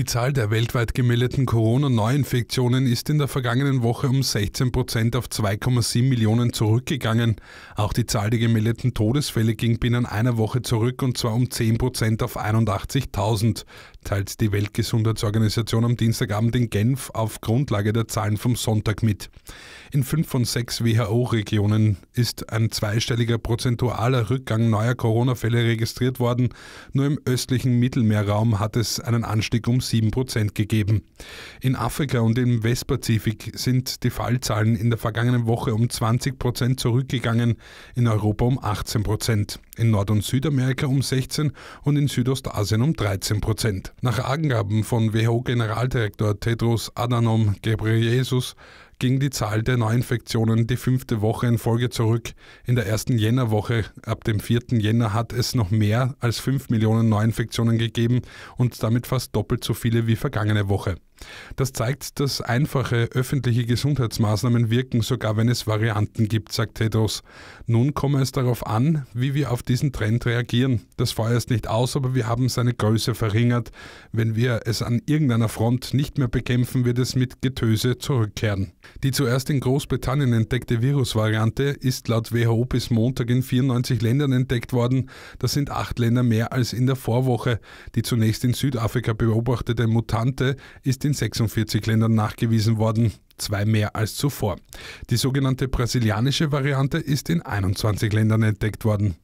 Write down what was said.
Die Zahl der weltweit gemeldeten Corona-Neuinfektionen ist in der vergangenen Woche um 16 Prozent auf 2,7 Millionen zurückgegangen. Auch die Zahl der gemeldeten Todesfälle ging binnen einer Woche zurück und zwar um 10 Prozent auf 81.000, teilt die Weltgesundheitsorganisation am Dienstagabend in Genf auf Grundlage der Zahlen vom Sonntag mit. In fünf von sechs WHO-Regionen ist ein zweistelliger prozentualer Rückgang neuer Corona-Fälle registriert worden. Nur im östlichen Mittelmeerraum hat es einen Anstieg um 1,7 Prozent gegeben. In Afrika und im Westpazifik sind die Fallzahlen in der vergangenen Woche um 20 Prozent zurückgegangen, in Europa um 18 Prozent, in Nord- und Südamerika um 16 und in Südostasien um 13 Prozent. Nach Angaben von WHO-Generaldirektor Tedros Adhanom Ghebreyesus ging die Zahl der Neuinfektionen die fünfte Woche in Folge zurück. In der ersten Jännerwoche ab dem 4. Jänner hat es noch mehr als 5 Millionen Neuinfektionen gegeben und damit fast doppelt so viele wie vergangene Woche. Das zeigt, dass einfache öffentliche Gesundheitsmaßnahmen wirken, sogar wenn es Varianten gibt, sagt Tedros. Nun komme es darauf an, wie wir auf diesen Trend reagieren. Das Feuer ist nicht aus, aber wir haben seine Größe verringert. Wenn wir es an irgendeiner Front nicht mehr bekämpfen, wird es mit Getöse zurückkehren. Die zuerst in Großbritannien entdeckte Virusvariante ist laut WHO bis Montag in 94 Ländern entdeckt worden. Das sind acht Länder mehr als in der Vorwoche. Die zunächst in Südafrika beobachtete Mutante ist in in 46 Ländern nachgewiesen worden, zwei mehr als zuvor. Die sogenannte brasilianische Variante ist in 21 Ländern entdeckt worden